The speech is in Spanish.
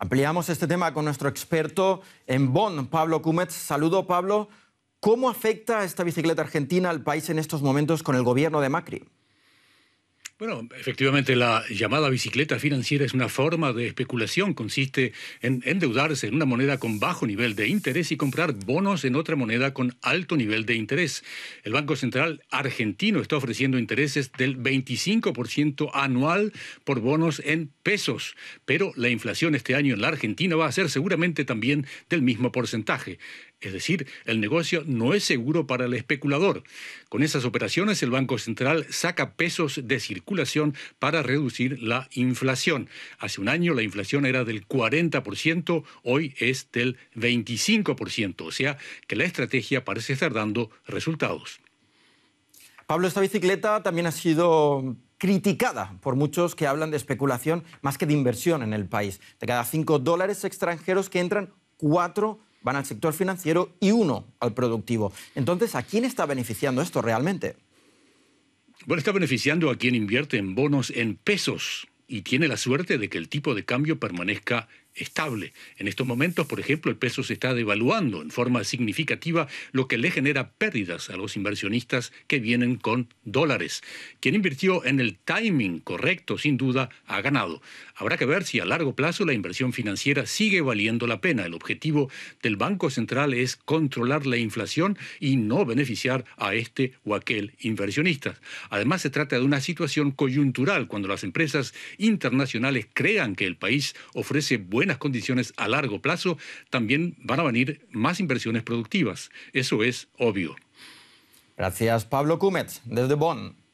Ampliamos este tema con nuestro experto en Bonn, Pablo Cúmez. Saludo, Pablo. ¿Cómo afecta esta bicicleta argentina al país en estos momentos con el gobierno de Macri? Bueno, efectivamente la llamada bicicleta financiera es una forma de especulación. Consiste en endeudarse en una moneda con bajo nivel de interés y comprar bonos en otra moneda con alto nivel de interés. El Banco Central argentino está ofreciendo intereses del 25% anual por bonos en pesos, pero la inflación este año en la Argentina va a ser seguramente también del mismo porcentaje. Es decir, el negocio no es seguro para el especulador. Con esas operaciones el Banco Central saca pesos de circulación para reducir la inflación. Hace un año la inflación era del 40%, hoy es del 25%, o sea que la estrategia parece estar dando resultados. Pablo, esta bicicleta también ha sido criticada por muchos que hablan de especulación más que de inversión en el país. De cada cinco dólares extranjeros que entran, cuatro van al sector financiero y uno al productivo. Entonces, ¿a quién está beneficiando esto realmente? Bueno, está beneficiando a quien invierte en bonos en pesos y tiene la suerte de que el tipo de cambio permanezca estable. En estos momentos, por ejemplo, el peso se está devaluando en forma significativa, lo que le genera pérdidas a los inversionistas que vienen con dólares. Quien invirtió en el timing correcto, sin duda, ha ganado. Habrá que ver si a largo plazo la inversión financiera sigue valiendo la pena. El objetivo del Banco Central es controlar la inflación y no beneficiar a este o aquel inversionista. Además, se trata de una situación coyuntural cuando las empresas internacionales crean que el país ofrece las condiciones a largo plazo, también van a venir más inversiones productivas. Eso es obvio. Gracias, Pablo Cúmez, desde Bonn.